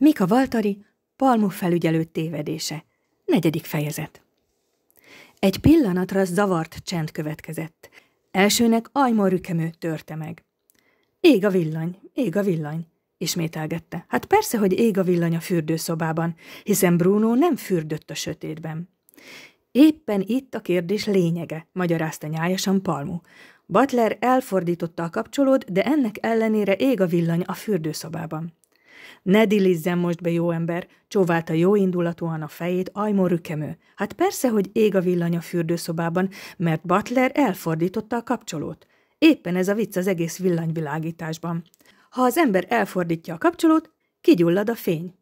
Mika Valtari, Palmu felügyelő tévedése. Negyedik fejezet. Egy pillanatra zavart csend következett. Elsőnek ajma rükemő törte meg. Ég a villany, ég a villany, ismételgette. Hát persze, hogy ég a villany a fürdőszobában, hiszen Bruno nem fürdött a sötétben. Éppen itt a kérdés lényege, magyarázta nyájasan Palmu. Butler elfordította a kapcsolót, de ennek ellenére ég a villany a fürdőszobában. Ne dilizzen most be, jó ember, csóválta jó indulatúan a fejét, ajmó rükemő. Hát persze, hogy ég a villany a fürdőszobában, mert Butler elfordította a kapcsolót. Éppen ez a vicc az egész villanyvilágításban. Ha az ember elfordítja a kapcsolót, kigyullad a fény.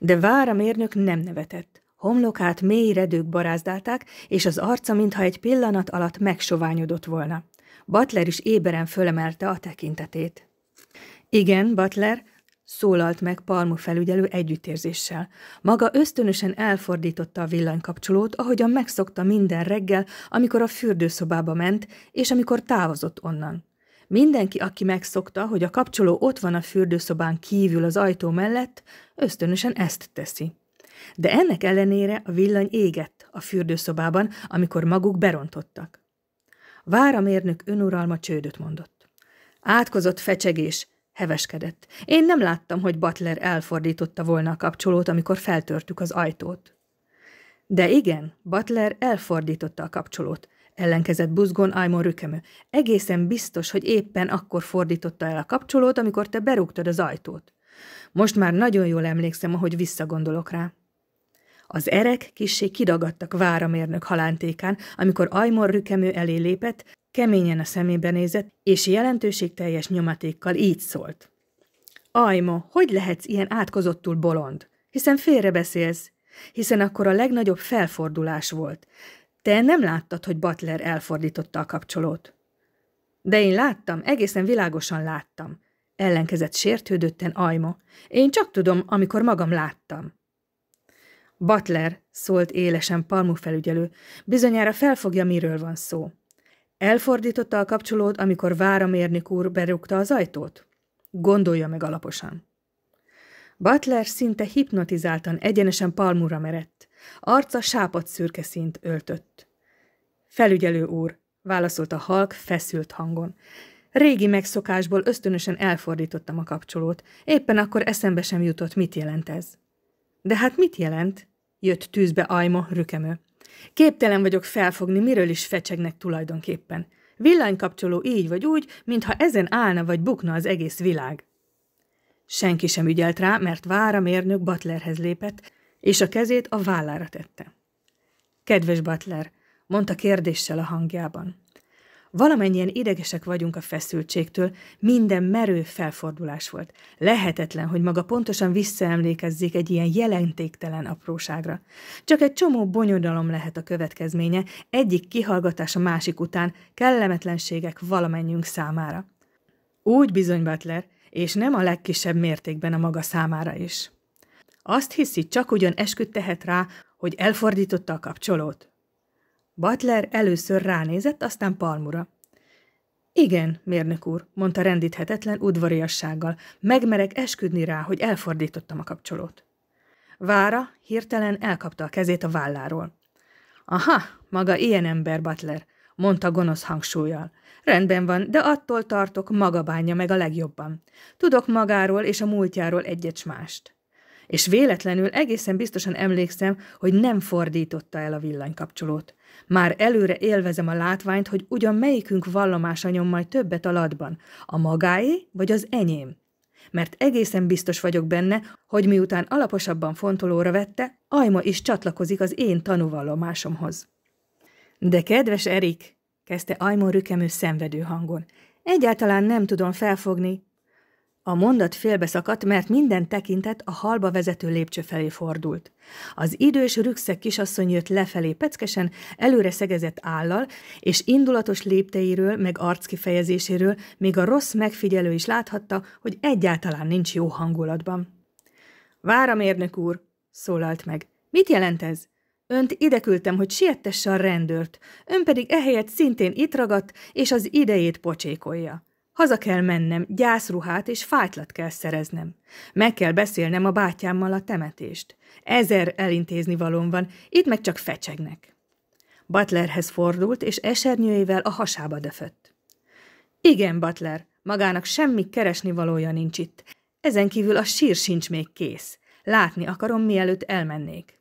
De vár a mérnök nem nevetett. Homlokát mély redők barázdálták, és az arca, mintha egy pillanat alatt megsoványodott volna. Butler is éberen fölemelte a tekintetét. Igen, Butler, szólalt meg Palmu felügyelő együttérzéssel. Maga ösztönösen elfordította a villanykapcsolót, ahogyan megszokta minden reggel, amikor a fürdőszobába ment, és amikor távozott onnan. Mindenki, aki megszokta, hogy a kapcsoló ott van a fürdőszobán kívül az ajtó mellett, ösztönösen ezt teszi. De ennek ellenére a villany égett a fürdőszobában, amikor maguk berontottak. Váramérnök önuralma csődöt mondott. Átkozott fecsegés – Heveskedett. Én nem láttam, hogy Butler elfordította volna a kapcsolót, amikor feltörtük az ajtót. De igen, Butler elfordította a kapcsolót. Ellenkezett buzgón Aymon rükemő. Egészen biztos, hogy éppen akkor fordította el a kapcsolót, amikor te berúgtad az ajtót. Most már nagyon jól emlékszem, ahogy visszagondolok rá. Az erek kissé kidagadtak váramérnök halántékán, amikor Aymon rükemő elé lépett, Keményen a szemébe nézett, és jelentőségteljes nyomatékkal így szólt. Ajmo, hogy lehetsz ilyen átkozottul bolond? Hiszen félrebeszélsz, hiszen akkor a legnagyobb felfordulás volt. Te nem láttad, hogy Butler elfordította a kapcsolót. De én láttam, egészen világosan láttam. Ellenkezett sértődötten Ajmo. Én csak tudom, amikor magam láttam. Butler, szólt élesen palmú felügyelő, bizonyára felfogja, miről van szó. Elfordította a kapcsolót, amikor Váramérnik úr berúgta az ajtót? Gondolja meg alaposan. Butler szinte hipnotizáltan egyenesen palmúra merett. Arca sápat szürke szint öltött. Felügyelő úr, válaszolta halk feszült hangon. Régi megszokásból ösztönösen elfordítottam a kapcsolót. Éppen akkor eszembe sem jutott, mit jelent ez. De hát mit jelent? Jött tűzbe Ajma rükemő. Képtelen vagyok felfogni, miről is fecsegnek tulajdonképpen. Villanykapcsoló így vagy úgy, mintha ezen állna vagy bukna az egész világ. Senki sem ügyelt rá, mert vára mérnök Butlerhez lépett, és a kezét a vállára tette. Kedves Butler, mondta kérdéssel a hangjában. Valamennyien idegesek vagyunk a feszültségtől, minden merő felfordulás volt. Lehetetlen, hogy maga pontosan visszaemlékezzék egy ilyen jelentéktelen apróságra. Csak egy csomó bonyodalom lehet a következménye, egyik kihallgatás a másik után, kellemetlenségek valamennyünk számára. Úgy bizony, Butler, és nem a legkisebb mértékben a maga számára is. Azt hiszi, csak ugyan esküdt tehet rá, hogy elfordította a kapcsolót. Butler először ránézett, aztán Palmura. Igen, mérnök úr, mondta rendíthetetlen udvariassággal. Megmerek esküdni rá, hogy elfordítottam a kapcsolót. Vára hirtelen elkapta a kezét a válláról. Aha, maga ilyen ember, Butler, mondta gonosz hangsúlyjal. Rendben van, de attól tartok, maga bánja meg a legjobban. Tudok magáról és a múltjáról egyet mást. És véletlenül egészen biztosan emlékszem, hogy nem fordította el a villanykapcsolót. Már előre élvezem a látványt, hogy ugyan melyikünk vallomása nyom majd többet latban, a magáé vagy az enyém. Mert egészen biztos vagyok benne, hogy miután alaposabban fontolóra vette, Ajma is csatlakozik az én tanúvallomásomhoz. De kedves Erik, kezdte Ajmon rükemű szenvedő hangon, egyáltalán nem tudom felfogni, a mondat félbeszakadt, mert minden tekintet a halba vezető lépcső felé fordult. Az idős rükszek kisasszony jött lefelé peckesen, előre szegezett állal, és indulatos lépteiről, meg arckifejezéséről még a rossz megfigyelő is láthatta, hogy egyáltalán nincs jó hangulatban. Váram, érnök úr, szólalt meg. Mit jelent ez? Önt ide küldtem, hogy siettesse a rendőrt, ön pedig ehelyett szintén itt ragadt, és az idejét pocsékolja. Haza kell mennem, gyászruhát és fájtlat kell szereznem. Meg kell beszélnem a bátyámmal a temetést. Ezer elintézni valóm van, itt meg csak fecsegnek. Butlerhez fordult, és esernyőjével a hasába döfött. Igen, Butler, magának semmi keresni valója nincs itt. Ezen kívül a sír sincs még kész. Látni akarom, mielőtt elmennék.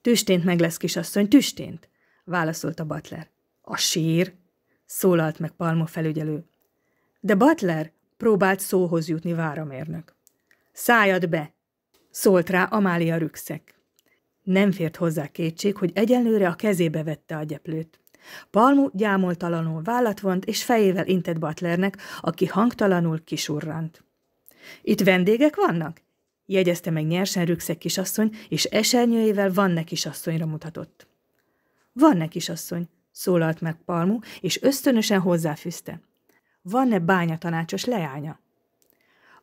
Tüstént meg lesz, kisasszony, tüstént, válaszolta Butler. A sír, szólalt meg Palmo felügyelő. De Butler próbált szóhoz jutni váramérnök. Szájad be! szólt rá Amália rükszek. Nem fért hozzá kétség, hogy egyenlőre a kezébe vette a gyeplőt. Palmu gyámoltalanul vállat vont, és fejével intett Butlernek, aki hangtalanul kisurrant. Itt vendégek vannak? jegyezte meg nyersen rükszek kisasszony, és esernyőjével neki kisasszonyra mutatott. Van neki kisasszony, szólalt meg Palmu, és ösztönösen hozzáfűzte van-e bányatanácsos leánya?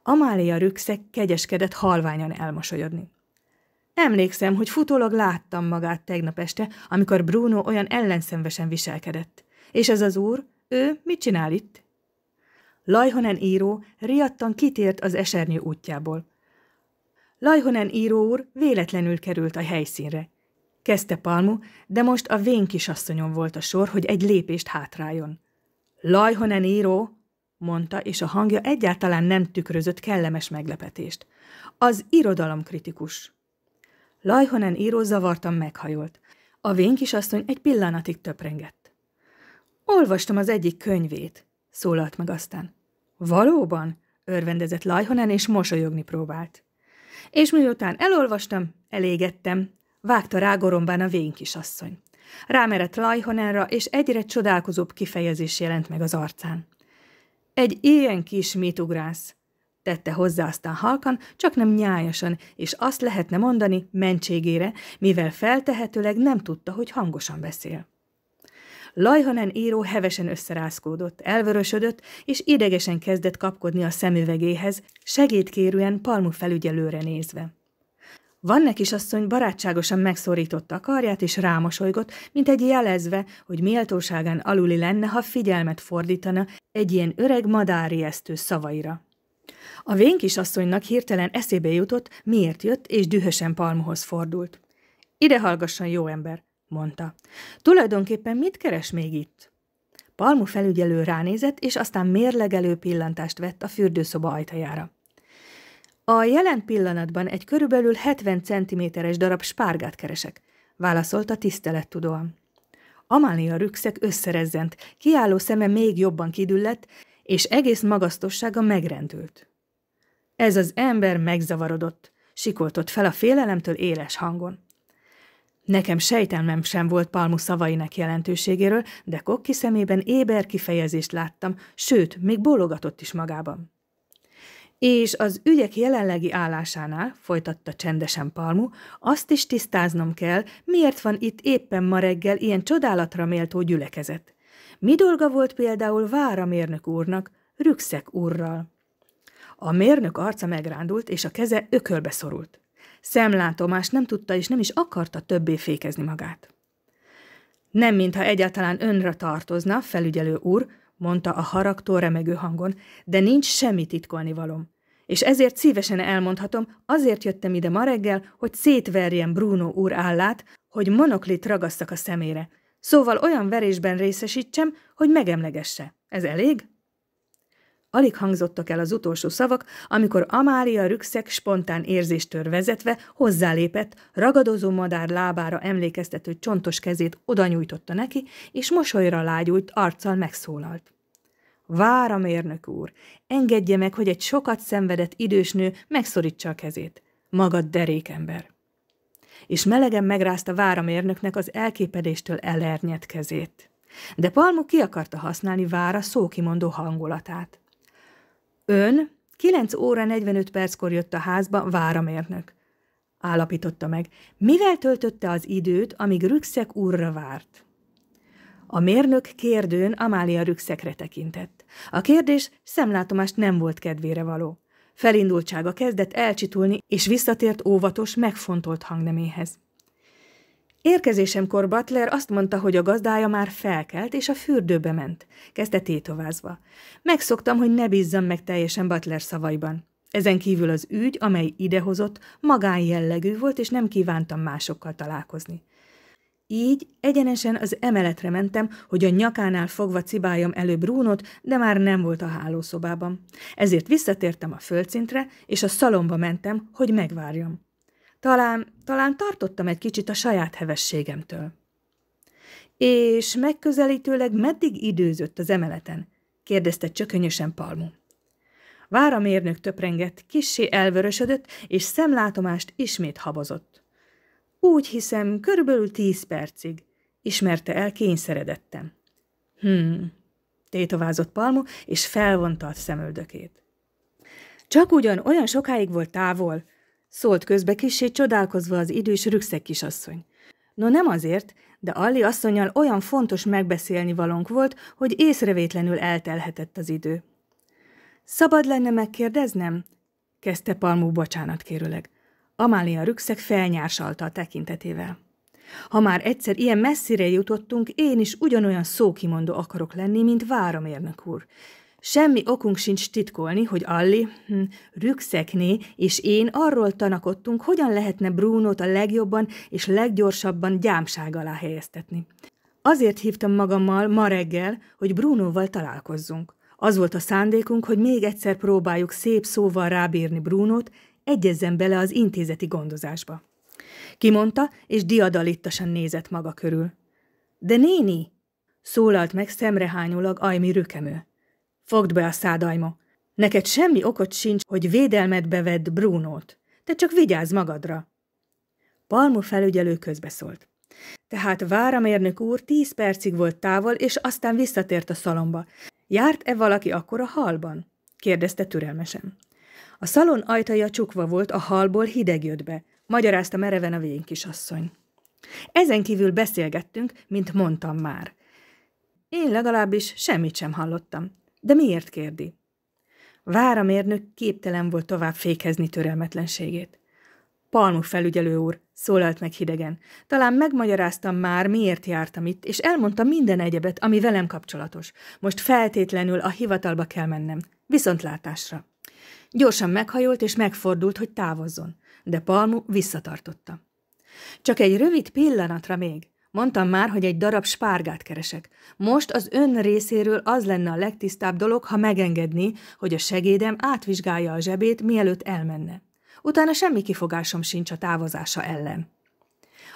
Amália rükszek kegyeskedett halványan elmosolyodni. Emlékszem, hogy futólag láttam magát tegnap este, amikor Bruno olyan ellenszenvesen viselkedett. És ez az úr, ő mit csinál itt? Lajhonen író riadtan kitért az esernyő útjából. Lajhonen író úr véletlenül került a helyszínre. Kezdte Palmu, de most a vén kisasszonyon volt a sor, hogy egy lépést hátráljon. Lajhonen író, mondta, és a hangja egyáltalán nem tükrözött kellemes meglepetést. Az irodalomkritikus. Lajhonen író zavartan meghajolt. A kisasszony egy pillanatig töprengett. Olvastam az egyik könyvét, szólalt meg aztán. Valóban? örvendezett Lajhonen, és mosolyogni próbált. És miután elolvastam, elégettem, vágta rá gorombán a vénkisasszony. Rámerett Lajhonenra, és egyre csodálkozóbb kifejezés jelent meg az arcán. Egy ilyen kis mit ugrász? tette hozzá aztán halkan, csak nem nyájasan, és azt lehetne mondani mentségére, mivel feltehetőleg nem tudta, hogy hangosan beszél. Lajhanen író hevesen összerázkódott, elvörösödött, és idegesen kezdett kapkodni a szemüvegéhez, segédkérően palmu felügyelőre nézve. Vanne kisasszony barátságosan megszorította a karját és rámosolygott, mint egy jelezve, hogy méltóságán aluli lenne, ha figyelmet fordítana egy ilyen öreg madáriesztő szavaira. A vén kisasszonynak hirtelen eszébe jutott, miért jött, és dühösen Palmhoz fordult. Ide hallgasson, jó ember, mondta. Tulajdonképpen mit keres még itt? Palmu felügyelő ránézett, és aztán mérlegelő pillantást vett a fürdőszoba ajtajára. A jelen pillanatban egy körülbelül 70 centiméteres darab spárgát keresek, válaszolta tisztelettudóan. Amália rükszek összerezzent, kiálló szeme még jobban kidüllett, és egész magasztossága megrendült. Ez az ember megzavarodott, sikoltott fel a félelemtől éles hangon. Nekem sejtelmem sem volt Palmu szavainak jelentőségéről, de Kokki szemében éber kifejezést láttam, sőt, még bologatott is magában. És az ügyek jelenlegi állásánál, folytatta csendesen Palmu, azt is tisztáznom kell, miért van itt éppen ma reggel ilyen csodálatra méltó gyülekezet. Mi dolga volt például Vára mérnök úrnak, Rükszek úrral? A mérnök arca megrándult, és a keze ökölbe szorult. Szemlátomás nem tudta és nem is akarta többé fékezni magát. Nem mintha egyáltalán önre tartozna, felügyelő úr, mondta a haragtól remegő hangon, de nincs semmi titkolni valom és ezért szívesen elmondhatom, azért jöttem ide ma reggel, hogy szétverjem Bruno úr állát, hogy monoklit ragasztak a szemére. Szóval olyan verésben részesítsem, hogy megemlegesse. Ez elég? Alig hangzottak el az utolsó szavak, amikor Amália rükszek spontán érzéstől vezetve hozzálépett, ragadozó madár lábára emlékeztető csontos kezét odanyújtotta neki, és mosolyra lágyult arccal megszólalt. Váram, érnök úr! Engedje meg, hogy egy sokat szenvedett idős nő megszorítsa a kezét. Magad derékember! És melegen megrázta váramérnöknek az elképedéstől elernyett kezét. De Palmu ki akarta használni vára szókimondó hangulatát. Ön 9 óra 45 perckor jött a házba váramérnök. Állapította meg, mivel töltötte az időt, amíg Rükszek úrra várt. A mérnök kérdőn Amália Rükszekre tekintett. A kérdés szemlátomást nem volt kedvére való. Felindultsága kezdett elcsitulni, és visszatért óvatos, megfontolt hangneméhez. Érkezésemkor Butler azt mondta, hogy a gazdája már felkelt, és a fürdőbe ment. Kezdte tétovázva. Megszoktam, hogy ne bízzam meg teljesen Butler szavaiban. Ezen kívül az ügy, amely idehozott, magán jellegű volt, és nem kívántam másokkal találkozni. Így egyenesen az emeletre mentem, hogy a nyakánál fogva cibáljam elő Brúnot, de már nem volt a hálószobában. Ezért visszatértem a földszintre, és a szalomba mentem, hogy megvárjam. Talán, talán tartottam egy kicsit a saját hevességemtől. És megközelítőleg meddig időzött az emeleten? kérdezte csökönyösen Palmu. Váramérnök töprengett, kissé elvörösödött, és szemlátomást ismét habozott. Úgy hiszem, körülbelül tíz percig, ismerte el kényszeredettem. Hmm, tétovázott Palmo, és felvonta a szemöldökét. Csak ugyan olyan sokáig volt távol, szólt közbe kissé csodálkozva az idős rükszek kisasszony. No nem azért, de Alli asszonyal olyan fontos megbeszélni valónk volt, hogy észrevétlenül eltelhetett az idő. Szabad lenne megkérdeznem? kezdte Palmú bocsánatkérőleg. Amália rükszek felnyársalta a tekintetével. Ha már egyszer ilyen messzire jutottunk, én is ugyanolyan szókimondó akarok lenni, mint váramérnök úr. Semmi okunk sincs titkolni, hogy Alli, hm, rükszekné, és én arról tanakodtunk, hogyan lehetne Brúnót a legjobban és leggyorsabban gyámság alá helyeztetni. Azért hívtam magammal ma reggel, hogy Brúnóval találkozzunk. Az volt a szándékunk, hogy még egyszer próbáljuk szép szóval rábírni Brúnót, egyezzen bele az intézeti gondozásba. Kimondta, és diadalittasan nézett maga körül. De néni! szólalt meg szemrehányulag Ajmi rükemő. Fogd be a szád, Ajmo. Neked semmi okot sincs, hogy védelmet bevedd Brunót. Te csak vigyázz magadra! Palmu felügyelő közbeszólt. Tehát váramérnök úr tíz percig volt távol, és aztán visszatért a szalomba. Járt-e valaki akkor a halban? kérdezte türelmesen. A szalon ajtaja csukva volt, a halból hideg jött be, magyarázta mereven a vén kisasszony. Ezen kívül beszélgettünk, mint mondtam már. Én legalábbis semmit sem hallottam. De miért kérdi? mérnök képtelen volt tovább fékezni türelmetlenségét. Palmu felügyelő úr, szólalt meg hidegen. Talán megmagyaráztam már, miért jártam itt, és elmondtam minden egyebet, ami velem kapcsolatos. Most feltétlenül a hivatalba kell mennem. Viszontlátásra! Gyorsan meghajolt és megfordult, hogy távozzon, de Palmu visszatartotta. Csak egy rövid pillanatra még. Mondtam már, hogy egy darab spárgát keresek. Most az ön részéről az lenne a legtisztább dolog, ha megengedni, hogy a segédem átvizsgálja a zsebét, mielőtt elmenne. Utána semmi kifogásom sincs a távozása ellen.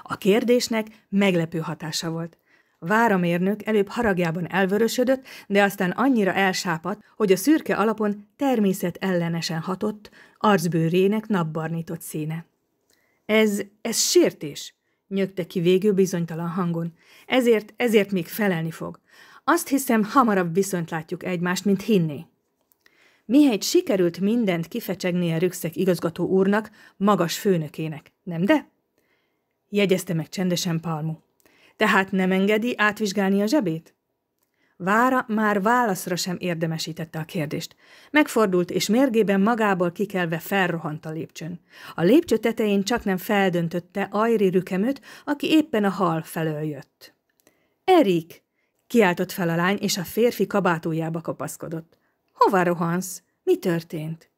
A kérdésnek meglepő hatása volt. Váramérnök előbb haragjában elvörösödött, de aztán annyira elsápadt, hogy a szürke alapon természet ellenesen hatott, arcbőrének napbarnított színe. Ez, ez sértés, nyögte ki végül bizonytalan hangon. Ezért, ezért még felelni fog. Azt hiszem, hamarabb viszont látjuk egymást, mint hinni. Mihelyt sikerült mindent kifecsegnie Rükszek igazgató úrnak, magas főnökének, nem de? Jegyezte meg csendesen Palmu. Tehát nem engedi átvizsgálni a zsebét? Vára már válaszra sem érdemesítette a kérdést. Megfordult, és mérgében magából kikelve felrohant a lépcsőn. A lépcső tetején csak nem feldöntötte Ajri rükemöt, aki éppen a hal felől jött. – Erik! – kiáltott fel a lány, és a férfi kabátójába kapaszkodott. – Hova rohansz? Mi történt?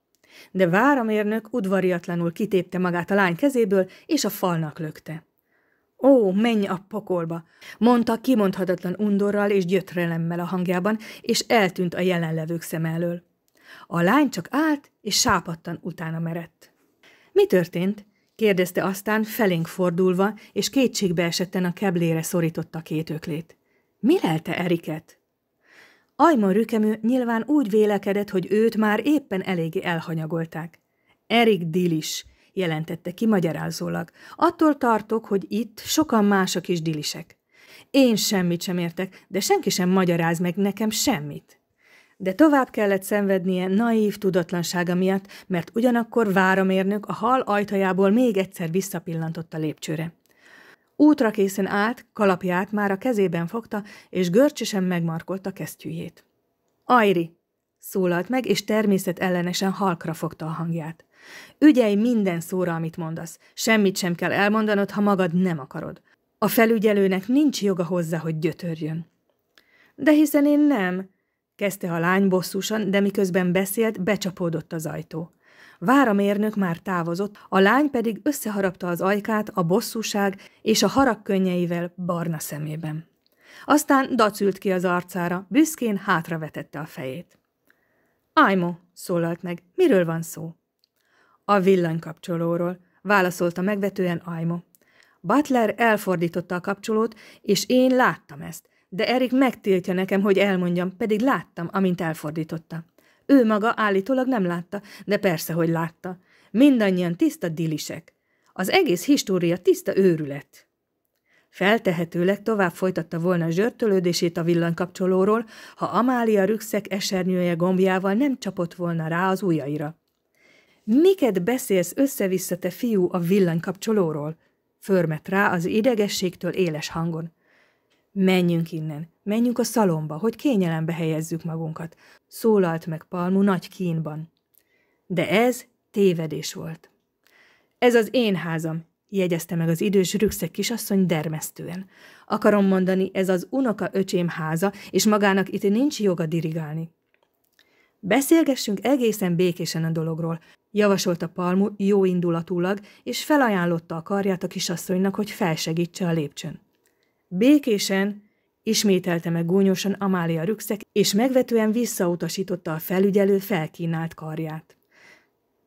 De váramérnök udvariatlanul kitépte magát a lány kezéből, és a falnak lökte. Ó, menj a pokolba! mondta kimondhatatlan undorral és gyötrelemmel a hangjában, és eltűnt a jelenlevők szem elől. A lány csak állt, és sápadtan utána merett. Mi történt? kérdezte aztán felénk fordulva, és kétségbe esetten a keblére szorította két öklét. Mi lelte Eriket? Ajma rükemű nyilván úgy vélekedett, hogy őt már éppen eléggé elhanyagolták. Erik Dilis, jelentette ki magyarázólag. Attól tartok, hogy itt sokan mások is dilisek. Én semmit sem értek, de senki sem magyaráz meg nekem semmit. De tovább kellett szenvednie naív tudatlansága miatt, mert ugyanakkor váramérnök a hal ajtajából még egyszer visszapillantott a lépcsőre. Útra készen állt, kalapját már a kezében fogta, és görcsösen megmarkolta kesztyűjét. – Ajri! – szólalt meg, és természet ellenesen halkra fogta a hangját. Ügyelj minden szóra, amit mondasz. Semmit sem kell elmondanod, ha magad nem akarod. A felügyelőnek nincs joga hozzá, hogy gyötörjön. De hiszen én nem, kezdte a lány bosszusan, de miközben beszélt, becsapódott az ajtó. Váramérnök már távozott, a lány pedig összeharapta az ajkát a bosszúság és a harag könnyeivel barna szemében. Aztán dacült ki az arcára, büszkén hátravetette a fejét. – Ájmo! – szólalt meg. – Miről van szó? A villanykapcsolóról, válaszolta megvetően Ajmo. Butler elfordította a kapcsolót, és én láttam ezt, de Erik megtiltja nekem, hogy elmondjam, pedig láttam, amint elfordította. Ő maga állítólag nem látta, de persze, hogy látta. Mindannyian tiszta dilisek. Az egész história tiszta őrület. Feltehetőleg tovább folytatta volna zsörtölődését a villanykapcsolóról, ha Amália rükszek esernyője gombjával nem csapott volna rá az ujjaira. Miket beszélsz össze-vissza, te fiú, a villanykapcsolóról? Förmet rá az idegességtől éles hangon. Menjünk innen, menjünk a szalomba, hogy kényelembe helyezzük magunkat, szólalt meg Palmu nagy kínban. De ez tévedés volt. Ez az én házam, jegyezte meg az idős rükszek kisasszony dermesztően. Akarom mondani, ez az unoka öcsém háza, és magának itt nincs joga dirigálni. Beszélgessünk egészen békésen a dologról, javasolta Palmu jó indulatúlag, és felajánlotta a karját a kisasszonynak, hogy felsegítse a lépcsőn. Békésen, ismételte meg gúnyosan Amália rükszek, és megvetően visszautasította a felügyelő felkínált karját.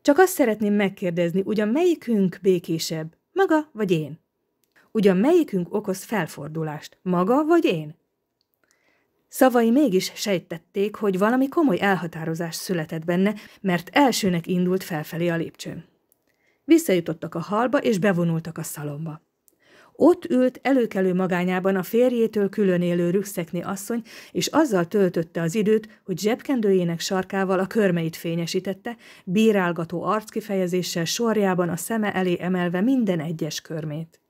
Csak azt szeretném megkérdezni, ugyan melyikünk békésebb, maga vagy én? Ugyan melyikünk okoz felfordulást, maga vagy én? Szavai mégis sejtették, hogy valami komoly elhatározás született benne, mert elsőnek indult felfelé a lépcsőn. Visszajutottak a halba, és bevonultak a szalomba. Ott ült előkelő magányában a férjétől külön élő rükszekni asszony, és azzal töltötte az időt, hogy zsebkendőjének sarkával a körmeit fényesítette, bírálgató arckifejezéssel sorjában a szeme elé emelve minden egyes körmét.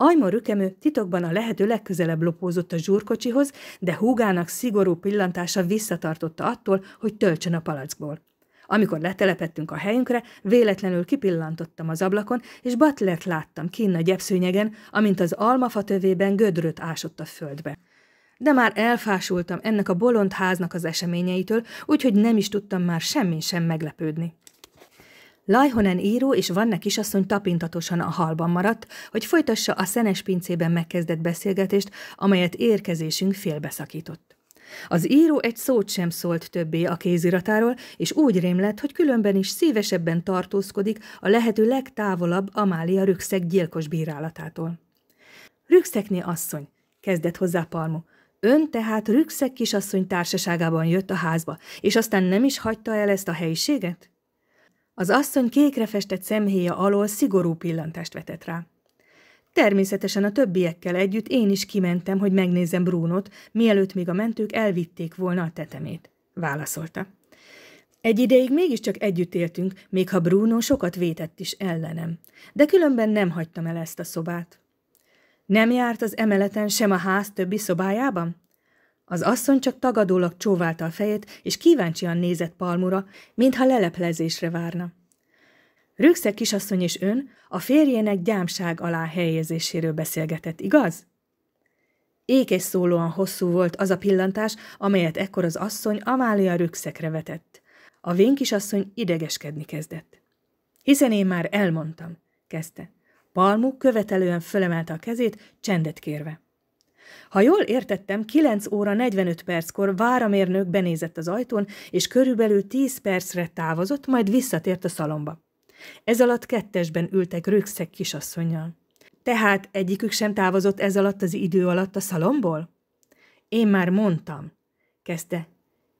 Ajmo rükemő titokban a lehető legközelebb lopózott a zsúrkocsihoz, de húgának szigorú pillantása visszatartotta attól, hogy töltsön a palackból. Amikor letelepettünk a helyünkre, véletlenül kipillantottam az ablakon, és Butlert láttam kinn a gyepszőnyegen, amint az almafa tövében gödröt ásott a földbe. De már elfásultam ennek a bolond háznak az eseményeitől, úgyhogy nem is tudtam már semmin sem meglepődni. Lajhonen író és Vanne kisasszony tapintatosan a halban maradt, hogy folytassa a szenes pincében megkezdett beszélgetést, amelyet érkezésünk félbeszakított. Az író egy szót sem szólt többé a kéziratáról, és úgy rémlett, hogy különben is szívesebben tartózkodik a lehető legtávolabb Amália Rükszek gyilkos bírálatától. Rükszekné asszony, kezdett hozzá Palmu, Ön tehát Rükszek kisasszony társaságában jött a házba, és aztán nem is hagyta el ezt a helyiséget? Az asszony kékre festett szemhéja alól szigorú pillantást vetett rá. Természetesen a többiekkel együtt én is kimentem, hogy megnézzem Brúnot, mielőtt még a mentők elvitték volna a tetemét. Válaszolta. Egy ideig mégiscsak együtt éltünk, még ha Bruno sokat vétett is ellenem, de különben nem hagytam el ezt a szobát. Nem járt az emeleten sem a ház többi szobájában? Az asszony csak tagadólag csóválta a fejét, és kíváncsian nézett Palmura, mintha leleplezésre várna. Rükszek kisasszony és ön a férjének gyámság alá helyezéséről beszélgetett, igaz? Ékes szólóan hosszú volt az a pillantás, amelyet ekkor az asszony Amália rögszekre vetett. A vén kisasszony idegeskedni kezdett. Hiszen én már elmondtam, kezdte. Palmu követelően fölemelte a kezét, csendet kérve. Ha jól értettem, 9 óra 45 perckor váramérnök benézett az ajtón, és körülbelül 10 percre távozott, majd visszatért a szalomba. Ez alatt kettesben ültek rögszeg kisasszonynal. Tehát egyikük sem távozott ez alatt az idő alatt a szalomból? Én már mondtam, kezdte.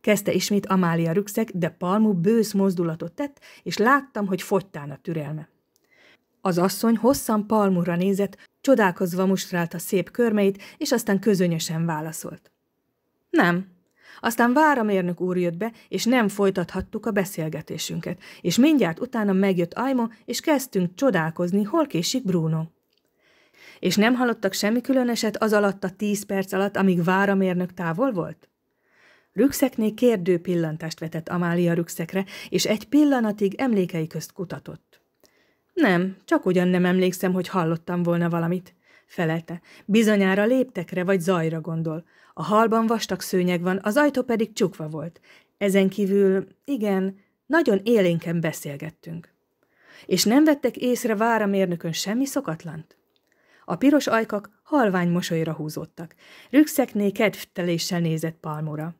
Kezdte ismét Amália rükszek, de Palmu bősz mozdulatot tett, és láttam, hogy fogytán a türelme. Az asszony hosszan palmúra nézett, csodálkozva a szép körmeit, és aztán közönösen válaszolt. Nem. Aztán mérnök úr jött be, és nem folytathattuk a beszélgetésünket, és mindjárt utána megjött Aimo, és kezdtünk csodálkozni, hol késik Bruno és nem hallottak semmi különeset az alatt a tíz perc alatt, amíg mérnök távol volt? Rükszeknél kérdő pillantást vetett Amália rükszekre, és egy pillanatig emlékei közt kutatott. Nem, csak ugyan nem emlékszem, hogy hallottam volna valamit. Felelte. Bizonyára léptekre vagy zajra gondol. A halban vastag szőnyeg van, az ajtó pedig csukva volt. Ezen kívül, igen, nagyon élénken beszélgettünk. És nem vettek észre mérnökön semmi szokatlant? A piros ajkak halvány mosolyra húzódtak. Rükszekné kedvteléssel nézett Palmora.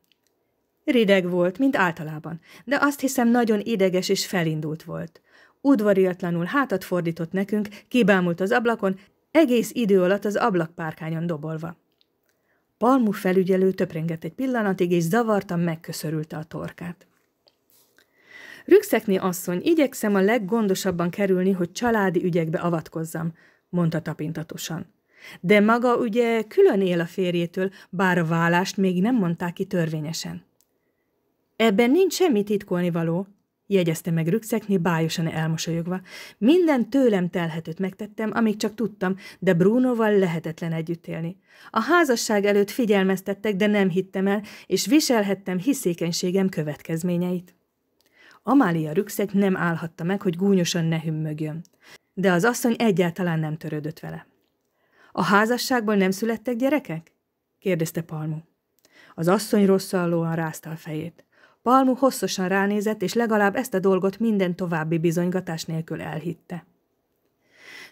Rideg volt, mint általában, de azt hiszem nagyon ideges és felindult volt. Udvariatlanul hátat fordított nekünk, kibámult az ablakon, egész idő alatt az ablakpárkányon dobolva. Palmú felügyelő töprengett egy pillanatig, és zavartan megköszörülte a torkát. Rükszekni asszony, igyekszem a leggondosabban kerülni, hogy családi ügyekbe avatkozzam, mondta tapintatosan. De maga ugye külön él a férjétől, bár a vállást még nem mondták ki törvényesen. Ebben nincs semmi titkolni való, jegyezte meg rükszekné bájosan elmosolyogva. Minden tőlem telhetőt megtettem, amíg csak tudtam, de Brunoval lehetetlen együtt élni. A házasság előtt figyelmeztettek, de nem hittem el, és viselhettem hiszékenységem következményeit. Amália rükszek nem állhatta meg, hogy gúnyosan ne hümmögjön. De az asszony egyáltalán nem törődött vele. A házasságból nem születtek gyerekek? kérdezte Palmu. Az asszony rosszallóan rázta a fejét. Palmu hosszosan ránézett, és legalább ezt a dolgot minden további bizonygatás nélkül elhitte.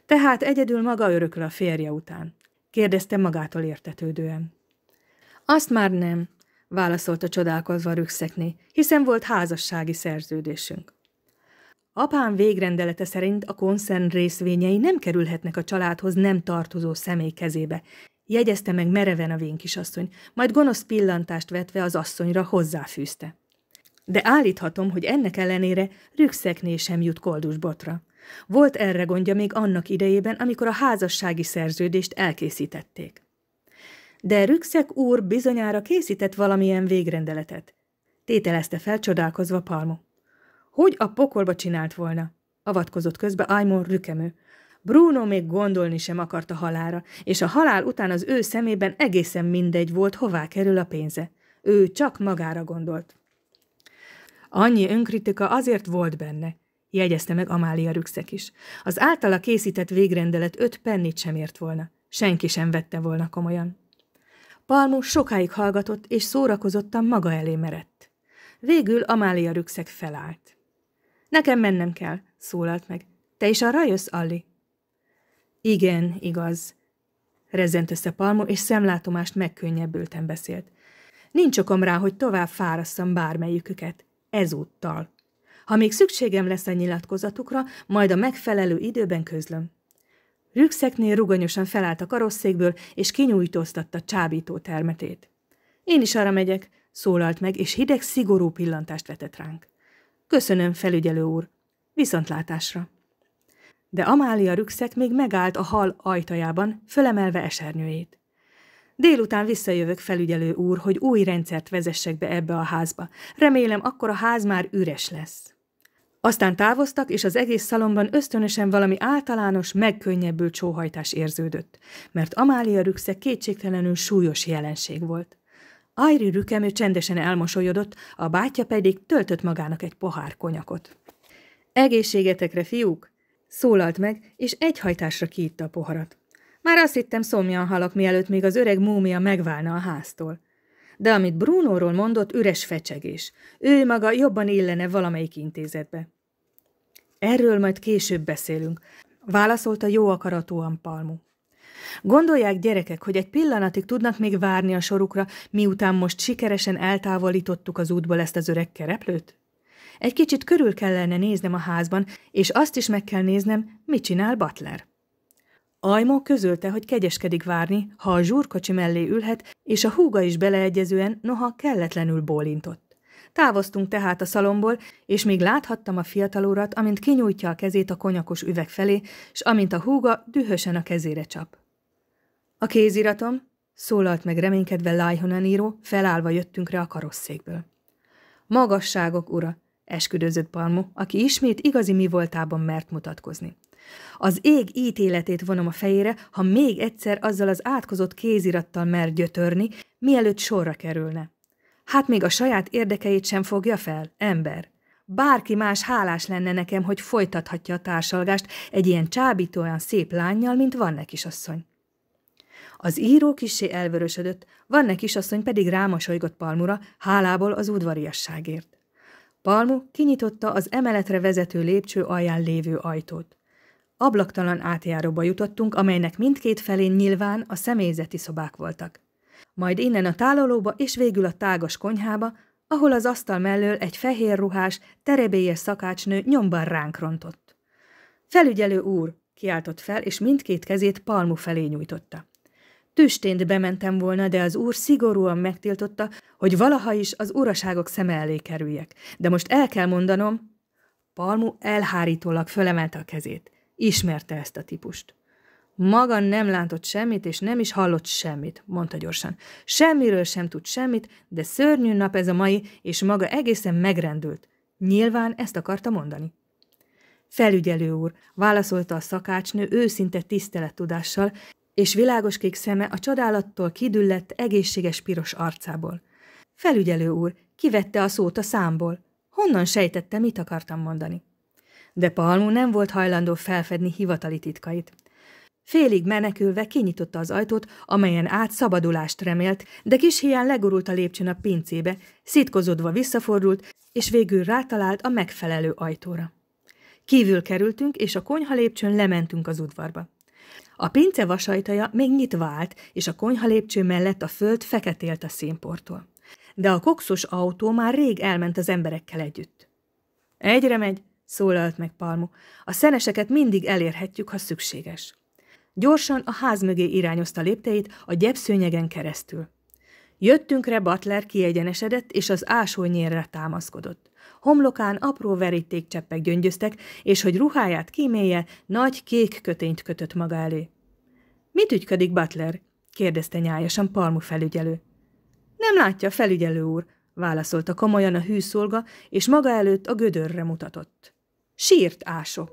Tehát egyedül maga örökül a férje után, kérdezte magától értetődően. Azt már nem, válaszolta csodálkozva rükszekni, hiszen volt házassági szerződésünk. Apám végrendelete szerint a konszern részvényei nem kerülhetnek a családhoz nem tartozó személy kezébe, jegyezte meg mereven a vén kisasszony, majd gonosz pillantást vetve az asszonyra hozzáfűzte de állíthatom, hogy ennek ellenére rükszekné sem jut koldusbotra. Volt erre gondja még annak idejében, amikor a házassági szerződést elkészítették. De Rükszek úr bizonyára készített valamilyen végrendeletet. Tételezte fel csodálkozva Palmo. Hogy a pokolba csinált volna? Avatkozott közbe Aymon rükemő. Bruno még gondolni sem akart a halára, és a halál után az ő szemében egészen mindegy volt, hová kerül a pénze. Ő csak magára gondolt. Annyi önkritika azért volt benne, jegyezte meg Amália Rükszek is. Az általa készített végrendelet öt pennit sem ért volna. Senki sem vette volna komolyan. Palmu sokáig hallgatott, és szórakozottan maga elé merett. Végül Amália Rükszek felállt. Nekem mennem kell, szólalt meg. Te is arra jössz, Alli? Igen, igaz. Rezzent össze Palmu, és szemlátomást megkönnyebbülten beszélt. Nincs okom rá, hogy tovább fárasszam bármelyiküket ezúttal. Ha még szükségem lesz a nyilatkozatukra, majd a megfelelő időben közlöm. Rükszeknél ruganyosan felállt a karosszékből, és kinyújtóztatta csábító termetét. Én is arra megyek, szólalt meg, és hideg, szigorú pillantást vetett ránk. Köszönöm, felügyelő úr. Viszontlátásra. De Amália rükszek még megállt a hal ajtajában, fölemelve esernyőjét. Délután visszajövök, felügyelő úr, hogy új rendszert vezessek be ebbe a házba. Remélem, akkor a ház már üres lesz. Aztán távoztak, és az egész szalomban ösztönösen valami általános, megkönnyebbült csóhajtás érződött, mert Amália rükse kétségtelenül súlyos jelenség volt. Airi rükemő csendesen elmosolyodott, a bátyja pedig töltött magának egy pohár konyakot. Egészségetekre, fiúk! Szólalt meg, és egyhajtásra kiitta a poharat. Már azt hittem, szomjan halok, mielőtt még az öreg múmia megválna a háztól. De amit Brunóról mondott, üres fecsegés. Ő maga jobban illene valamelyik intézetbe. Erről majd később beszélünk, válaszolta jó akaratúan Palmu. Gondolják gyerekek, hogy egy pillanatig tudnak még várni a sorukra, miután most sikeresen eltávolítottuk az útból ezt az öreg kereplőt? Egy kicsit körül kellene néznem a házban, és azt is meg kell néznem, mit csinál Butler. Ajmó közölte, hogy kegyeskedik várni, ha a zsúrkocsi mellé ülhet, és a húga is beleegyezően, noha kelletlenül bólintott. Távoztunk tehát a szalomból, és még láthattam a fiatal urat, amint kinyújtja a kezét a konyakos üveg felé, s amint a húga dühösen a kezére csap. A kéziratom, szólalt meg reménykedve Lájhonan író, felállva jöttünk rá a karosszékből. Magasságok, ura, esküdözött Palmo, aki ismét igazi mi voltában mert mutatkozni. Az ég ítéletét vonom a fejére, ha még egyszer azzal az átkozott kézirattal mer gyötörni, mielőtt sorra kerülne. Hát még a saját érdekeit sem fogja fel, ember. Bárki más hálás lenne nekem, hogy folytathatja a társalgást egy ilyen csábítóan szép lányjal, mint neki asszony. Az író kissé elvörösödött, neki asszony pedig rámosolygott Palmura, hálából az udvariasságért. Palmu kinyitotta az emeletre vezető lépcső alján lévő ajtót. Ablaktalan átjáróba jutottunk, amelynek mindkét felén nyilván a személyzeti szobák voltak. Majd innen a tálalóba és végül a tágas konyhába, ahol az asztal mellől egy fehér ruhás, terebélyes szakácsnő nyomban ránk rontott. Felügyelő úr, kiáltott fel, és mindkét kezét palmu felé nyújtotta. Tüstént bementem volna, de az úr szigorúan megtiltotta, hogy valaha is az uraságok szeme elé kerüljek. De most el kell mondanom... Palmu elhárítólag fölemelte a kezét. Ismerte ezt a típust. Maga nem látott semmit, és nem is hallott semmit, mondta gyorsan. Semmiről sem tud semmit, de szörnyű nap ez a mai, és maga egészen megrendült. Nyilván ezt akarta mondani. Felügyelő úr, válaszolta a szakácsnő őszinte tisztelettudással, és világos kék szeme a csodálattól kidüllett egészséges piros arcából. Felügyelő úr, kivette a szót a számból. Honnan sejtette, mit akartam mondani? de Palmú nem volt hajlandó felfedni hivatali titkait. Félig menekülve kinyitotta az ajtót, amelyen át szabadulást remélt, de kis hián legurult a lépcsőn a pincébe, szitkozódva visszafordult, és végül rátalált a megfelelő ajtóra. Kívül kerültünk, és a konyha lépcsőn lementünk az udvarba. A pince vasajtaja még nyitva állt, és a konyha lépcső mellett a föld feketélt a színportól. De a kokszos autó már rég elment az emberekkel együtt. Egyre megy, szólalt meg Palmu. A szeneseket mindig elérhetjük, ha szükséges. Gyorsan a ház mögé irányozta lépteit a gyepszőnyegen keresztül. Jöttünkre Butler kiegyenesedett, és az ásónyérre támaszkodott. Homlokán apró verítékcseppek gyöngyöztek, és hogy ruháját kímélje, nagy kék kötényt kötött maga elé. – Mit ügyködik Butler? – kérdezte nyájasan Palmu felügyelő. – Nem látja, felügyelő úr – válaszolta komolyan a hűszolga, és maga előtt a gödörre mutatott sírt ások.